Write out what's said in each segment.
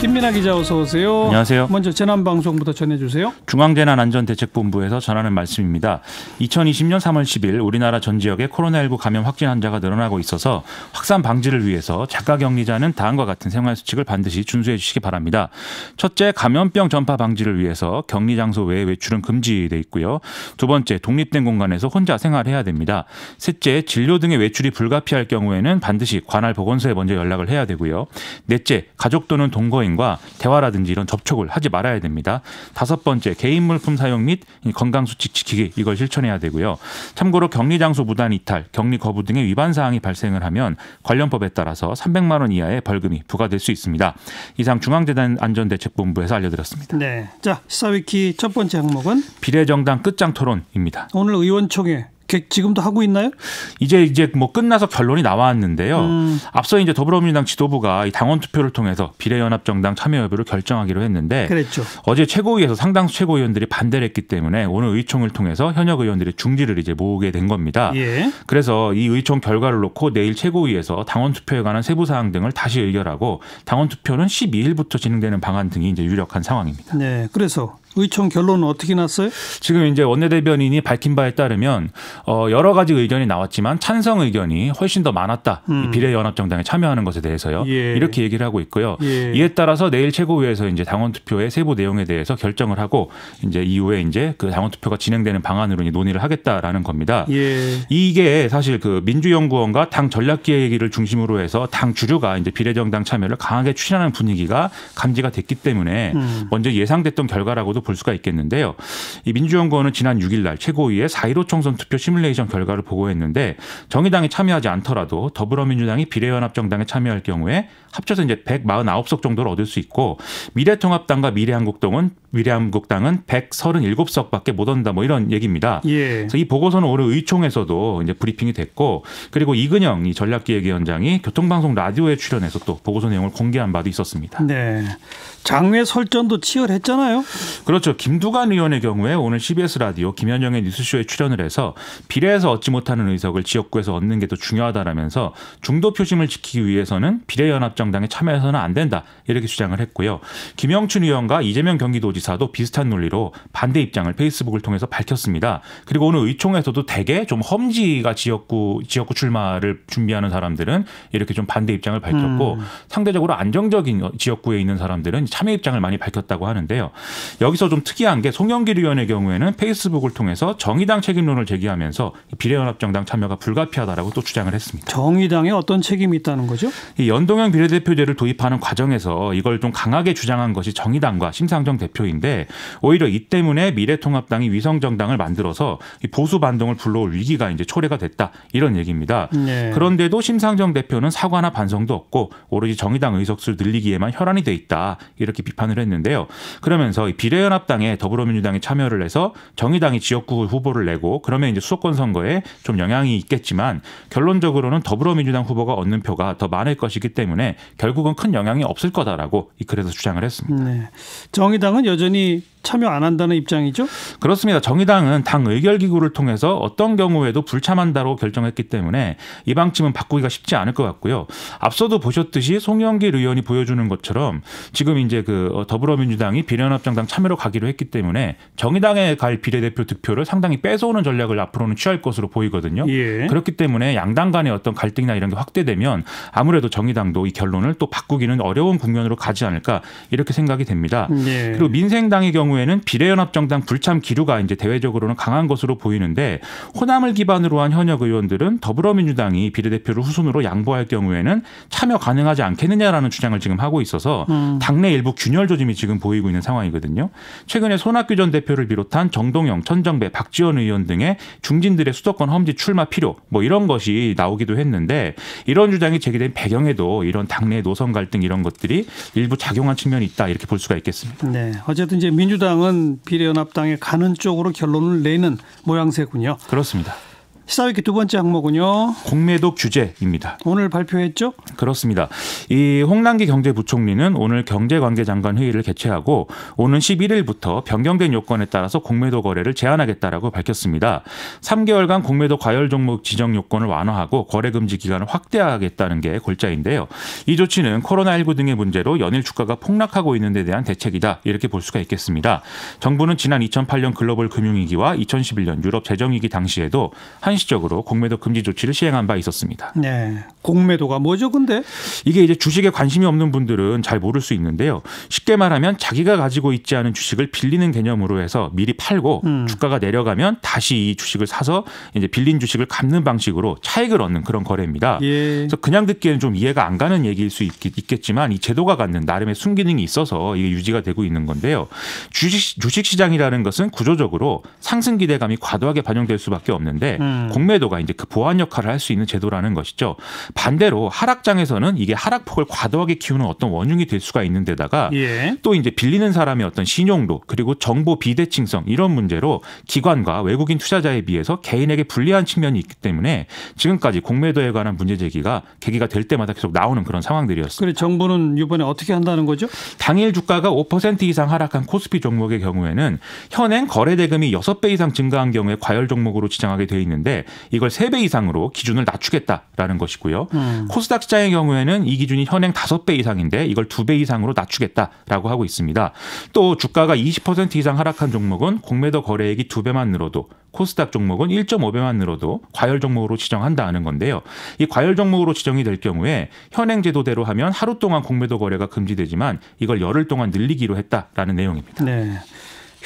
김민아 기자 어서 오세요. 안녕하세요. 먼저 재난 방송부터 전해 주세요. 중앙재난안전대책본부에서 전하는 말씀입니다. 2020년 3월 10일 우리나라 전 지역에 코로나19 감염 확진 환자가 늘어나고 있어서 확산 방지를 위해서 자가 격리자는 다음과 같은 생활 수칙을 반드시 준수해 주시기 바랍니다. 첫째, 감염병 전파 방지를 위해서 격리 장소 외에 외출은 금지돼 있고요. 두 번째, 독립된 공간에서 혼자 생활해야 됩니다. 셋째, 진료 등의 외출이 불가피할 경우에는 반드시 관할 보건소에 먼저 연락을 해야 되고요. 넷째, 가족 또는 동거인 피해과 대화라든지 이런 접촉을 하지 말아야 됩니다. 다섯 번째 개인 물품 사용 및 건강 수칙 지키기 이걸 실천해야 되고요. 참고로 격리 장소 무단 이탈, 격리 거부 등의 위반 사항이 발생을 하면 관련 법에 따라서 300만 원 이하의 벌금이 부과될 수 있습니다. 이상 중앙재단 안전대책본부에서 알려드렸습니다. 네. 자, 시사위키 첫 번째 항목은 비례정당 끝장 토론입니다. 오늘 의원총회 지금도 하고 있나요? 이제 이제 뭐 끝나서 결론이 나왔는데요. 음. 앞서 이제 더불어민주당 지도부가 이 당원 투표를 통해서 비례연합정당 참여 여부를 결정하기로 했는데 그랬죠. 어제 최고위에서 상당수 최고위원들이 반대를 했기 때문에 오늘 의총을 통해서 현역 의원들의 중지를 이제 모으게 된 겁니다. 예. 그래서 이 의총 결과를 놓고 내일 최고위에서 당원 투표에 관한 세부 사항 등을 다시 의결하고 당원 투표는 12일부터 진행되는 방안 등이 이제 유력한 상황입니다. 네. 그래서 의총 결론은 어떻게 났어요? 지금 이제 원내대변인이 밝힌 바에 따르면 어 여러 가지 의견이 나왔지만 찬성 의견이 훨씬 더 많았다. 음. 비례연합정당에 참여하는 것에 대해서요. 예. 이렇게 얘기를 하고 있고요. 예. 이에 따라서 내일 최고위에서 이제 당원 투표의 세부 내용에 대해서 결정을 하고 이제 이후에 이제 그 당원 투표가 진행되는 방안으로 논의를 하겠다라는 겁니다. 예. 이게 사실 그 민주연구원과 당 전략기획을 중심으로 해서 당 주류가 이제 비례정당 참여를 강하게 추진하는 분위기가 감지가 됐기 때문에 음. 먼저 예상됐던 결과라고도 볼 수가 있겠는데요. 이 민주연구원은 지난 6일 날 최고위의 4.15 총선 투표 시뮬레이션 결과를 보고했는데 정의당이 참여하지 않더라도 더불어민주당이 비례연합정당에 참여할 경우에 합쳐서 이제 149석 정도를 얻을 수 있고 미래통합당과 미래한국당은 미래한국당은 137석밖에 못 얻는다 뭐 이런 얘기입니다. 예. 그래서 이 보고서는 오늘 의총에서도 이제 브리핑이 됐고 그리고 이근영 이 전략기획위원장이 교통방송 라디오에 출연해서 또 보고서 내용을 공개한 바도 있었습니다. 네. 장외 설전도 치열했잖아요. 그렇 그렇죠. 김두관 의원의 경우에 오늘 CBS 라디오 김현영의 뉴스쇼에 출연을 해서 비례에서 얻지 못하는 의석을 지역구에서 얻는 게 더 중요하다라면서 중도 표심을 지키기 위해서는 비례연합정당에 참여해서는 안 된다 이렇게 주장을 했고요. 김영춘 의원과 이재명 경기도지사도 비슷한 논리로 반대 입장을 페이스북을 통해서 밝혔습니다. 그리고 오늘 의총에서도 대개 좀 험지가 지역구 지역구 출마를 준비하는 사람들은 이렇게 좀 반대 입장을 밝혔고 음. 상대적으로 안정적인 지역구에 있는 사람들은 참여 입장을 많이 밝혔다고 하는데요. 여기서 여기서 좀 특이한 게 송영길 의원의 경우에는 페이스북을 통해서 정의당 책임론을 제기하면서 비례연합정당 참여가 불가피하다라고 또 주장을 했습니다. 정의당에 어떤 책임이 있다는 거죠? 이 연동형 비례대표제를 도입하는 과정에서 이걸 좀 강하게 주장한 것이 정의당과 심상정 대표인데 오히려 이 때문에 미래통합당이 위성정당을 만들어서 보수 반동을 불러올 위기가 이제 초래가 됐다 이런 얘기입니다. 네. 그런데도 심상정 대표는 사과나 반성도 없고 오로지 정의당 의석수 를 늘리기에만 혈안이 돼 있다 이렇게 비판을 했는데요. 그러면서 비례 미래연합당에 더불어민주당이 참여를 해서 정의당이 지역구 후보를 내고 그러면 이제 수도권 선거에 좀 영향이 있겠지만 결론적으로는 더불어민주당 후보가 얻는 표가 더 많을 것이기 때문에 결국은 큰 영향이 없을 거다라고 이 글에서 주장을 했습니다. 네. 정의당은 여전히 참여 안 한다는 입장이죠? 그렇습니다. 정의당은 당 의결기구를 통해서 어떤 경우에도 불참한다로 결정했기 때문에 이 방침은 바꾸기가 쉽지 않을 것 같고요. 앞서도 보셨듯이 송영길 의원이 보여주는 것처럼 지금 이제 그 더불어민주당이 비례연합정당 참여를 비례로 가기로 했기 때문에 정의당에 갈 비례대표 득표를 상당히 뺏어오는 전략을 앞으로는 취할 것으로 보이거든요. 예. 그렇기 때문에 양당 간의 어떤 갈등이나 이런 게 확대되면 아무래도 정의당도 이 결론을 또 바꾸기는 어려운 국면으로 가지 않을까 이렇게 생각이 됩니다. 음, 예. 그리고 민생당의 경우에는 비례연합정당 불참 기류가 이제 대외적으로는 강한 것으로 보이는데 호남을 기반으로 한 현역 의원들은 더불어민주당이 비례대표를 후순으로 양보할 경우에는 참여 가능하지 않겠느냐라는 주장을 지금 하고 있어서 음. 당내 일부 균열 조짐이 지금 보이고 있는 상황이거든요. 최근에 손학규 전 대표를 비롯한 정동영, 천정배, 박지원 의원 등의 중진들의 수도권 험지 출마 필요 뭐 이런 것이 나오기도 했는데 이런 주장이 제기된 배경에도 이런 당내 노선 갈등 이런 것들이 일부 작용한 측면이 있다 이렇게 볼 수가 있겠습니다. 네. 어쨌든 이제 민주당은 비례연합당에 가는 쪽으로 결론을 내는 모양새군요. 그렇습니다. 시사회기두 번째 항목은요. 공매도 규제입니다. 오늘 발표했죠? 그렇습니다. 이 홍남기 경제부총리는 오늘 경제관계장관 회의를 개최하고 오는 11일부터 변경된 요건에 따라서 공매도 거래를 제한하겠다라고 밝혔습니다. 3개월간 공매도 과열 종목 지정 요건을 완화하고 거래 금지 기간을 확대하겠다는 게 골자인데요. 이 조치는 코로나19 등의 문제로 연일 주가가 폭락하고 있는 데 대한 대책이다. 이렇게 볼 수가 있겠습니다. 정부는 지난 2008년 글로벌 금융위기와 2011년 유럽 재정위기 당시에도 한 한시적으로 공매도 금지 조치를 시행한 바 있었습니다. 네. 공매도가 뭐죠, 근데? 이게 이제 주식에 관심이 없는 분들은 잘 모를 수 있는데요. 쉽게 말하면 자기가 가지고 있지 않은 주식을 빌리는 개념으로 해서 미리 팔고 음. 주가가 내려가면 다시 이 주식을 사서 이제 빌린 주식을 갚는 방식으로 차익을 얻는 그런 거래입니다. 예. 그래서 그냥 듣기에는 좀 이해가 안 가는 얘기일 수 있, 있겠지만 이 제도가 갖는 나름의 순기능이 있어서 이게 유지가 되고 있는 건데요. 주식 주식 시장이라는 것은 구조적으로 상승 기대감이 과도하게 반영될 수밖에 없는데 음. 음. 공매도가 이제 그 보완 역할을 할 수 있는 제도라는 것이죠. 반대로 하락장에서는 이게 하락폭을 과도하게 키우는 어떤 원흉이 될 수가 있는데다가 예. 또 이제 빌리는 사람의 어떤 신용도 그리고 정보 비대칭성 이런 문제로 기관과 외국인 투자자에 비해서 개인에게 불리한 측면이 있기 때문에 지금까지 공매도에 관한 문제 제기가 계기가 될 때마다 계속 나오는 그런 상황들이었습니다. 그래 정부는 이번에 어떻게 한다는 거죠? 당일 주가가 5% 이상 하락한 코스피 종목의 경우에는 현행 거래 대금이 6배 이상 증가한 경우에 과열 종목으로 지정하게 돼 있는데 이걸 3배 이상으로 기준을 낮추겠다라는 것이고요. 음. 코스닥 시장의 경우에는 이 기준이 현행 5배 이상인데 이걸 2배 이상으로 낮추겠다라고 하고 있습니다. 또 주가가 20% 이상 하락한 종목은 공매도 거래액이 2배만 늘어도 코스닥 종목은 1.5배만 늘어도 과열 종목으로 지정한다는 건데요. 이 과열 종목으로 지정이 될 경우에 현행 제도대로 하면 하루 동안 공매도 거래가 금지되지만 이걸 열흘 동안 늘리기로 했다라는 내용입니다. 네.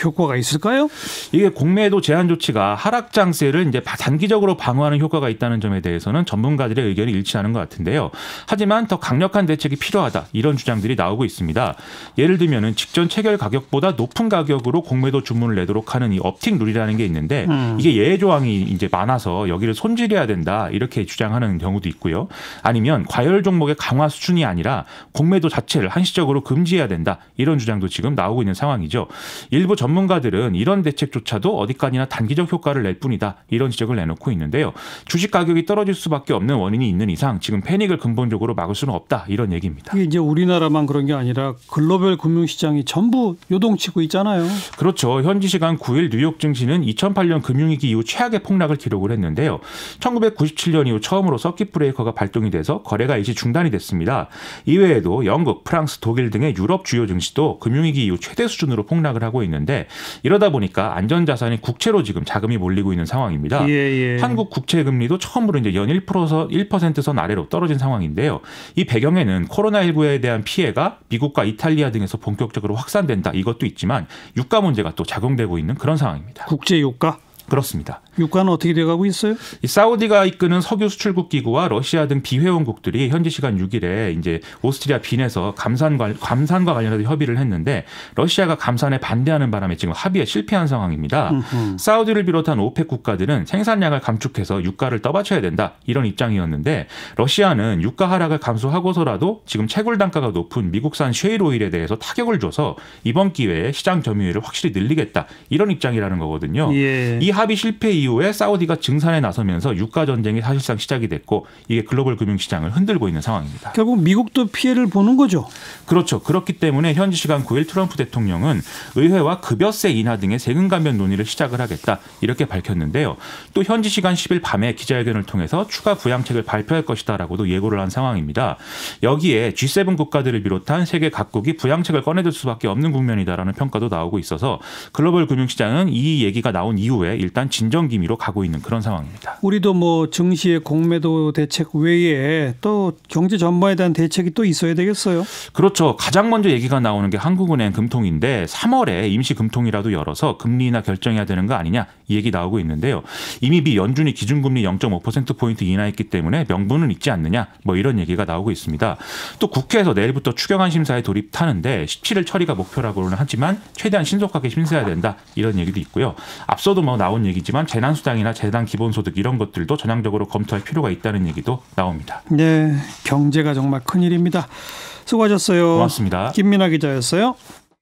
효과가 있을까요? 이게 공매도 제한 조치가 하락 장세를 이제 단기적으로 방어하는 효과가 있다는 점에 대해서는 전문가들의 의견이 일치하는 것 같은데요. 하지만 더 강력한 대책이 필요하다 이런 주장들이 나오고 있습니다. 예를 들면은 직전 체결 가격보다 높은 가격으로 공매도 주문을 내도록 하는 이 업팅 룰이라는 게 있는데 음. 이게 예외 조항이 이제 많아서 여기를 손질해야 된다 이렇게 주장하는 경우도 있고요. 아니면 과열 종목의 강화 수준이 아니라 공매도 자체를 한시적으로 금지해야 된다 이런 주장도 지금 나오고 있는 상황이죠. 일부 전 전문가들은 이런 대책조차도 어디까지나 단기적 효과를 낼 뿐이다. 이런 지적을 내놓고 있는데요. 주식 가격이 떨어질 수밖에 없는 원인이 있는 이상 지금 패닉을 근본적으로 막을 수는 없다. 이런 얘기입니다. 이게 이제 우리나라만 그런 게 아니라 글로벌 금융시장이 전부 요동치고 있잖아요. 그렇죠. 현지 시간 9일 뉴욕 증시는 2008년 금융위기 이후 최악의 폭락을 기록을 했는데요. 1997년 이후 처음으로 서킷 브레이커가 발동이 돼서 거래가 일시 중단이 됐습니다. 이외에도 영국, 프랑스, 독일 등의 유럽 주요 증시도 금융위기 이후 최대 수준으로 폭락을 하고 있는데 있는데 이러다 보니까 안전자산이 국채로 지금 자금이 몰리고 있는 상황입니다. 예, 예. 한국 국채 금리도 처음으로 이제 연 1%서 1%선 아래로 떨어진 상황인데요. 이 배경에는 코로나19에 대한 피해가 미국과 이탈리아 등에서 본격적으로 확산된다 이것도 있지만 유가 문제가 또 작용되고 있는 그런 상황입니다. 국제 유가 그렇습니다. 유가는 어떻게 돼가고 있어요? 사우디가 이끄는 석유 수출국 기구와 러시아 등 비회원국들이 현지 시간 6일에 이제 오스트리아 빈에서 감산 감산과 관련해서 협의를 했는데 러시아가 감산에 반대하는 바람에 지금 합의에 실패한 상황입니다. 으흠. 사우디를 비롯한 오펙 국가들은 생산량을 감축해서 유가를 떠받쳐야 된다 이런 입장이었는데 러시아는 유가 하락을 감수하고서라도 지금 채굴 단가가 높은 미국산 쉐일 오일에 대해서 타격을 줘서 이번 기회에 시장 점유율을 확실히 늘리겠다 이런 입장이라는 거거든요. 예. 이 합의 실패 이후에 사우디가 증산에 나서면서 유가 전쟁이 사실상 시작이 됐고 이게 글로벌 금융 시장을 흔들고 있는 상황입니다. 결국 미국도 피해를 보는 거죠. 그렇죠. 그렇기 때문에 현지 시간 9일 트럼프 대통령은 의회와 급여세 인하 등의 세금 감면 논의를 시작을 하겠다 이렇게 밝혔는데요. 또 현지 시간 10일 밤에 기자회견을 통해서 추가 부양책을 발표할 것이다라고도 예고를 한 상황입니다. 여기에 G7 국가들을 비롯한 세계 각국이 부양책을 꺼내들 수밖에 없는 국면이다라는 평가도 나오고 있어서 글로벌 금융 시장은 이 얘기가 나온 이후에 일단 진정 기미로 가고 있는 그런 상황입니다. 우리도 뭐 증시의 공매도 대책 외에 또 경제 전반에 대한 대책이 또 있어야 되겠어요. 그렇죠. 가장 먼저 얘기가 나오는 게 한국은행 금통인데 3월에 임시 금통이라도 열어서 금리나 결정해야 되는 거 아니냐 이 얘기 나오고 있는데요. 이미 미 연준이 기준금리 0.5%포인트 인하했기 때문에 명분은 있지 않느냐 뭐 이런 얘기가 나오고 있습니다. 또 국회에서 내일부터 추경안 심사에 돌입하는데 17일 처리가 목표라고는 하지만 최대한 신속하게 심사해야 된다 이런 얘기도 있고요. 앞서도 뭐 나온 얘기지만 재난수당이나 재난 기본소득 이런 것들도 전향적으로 검토할 필요가 있다는 얘기도 나옵니다. 네, 경제가 정말 큰일입니다. 수고하셨어요. 고맙습니다. 김민아 기자였어요.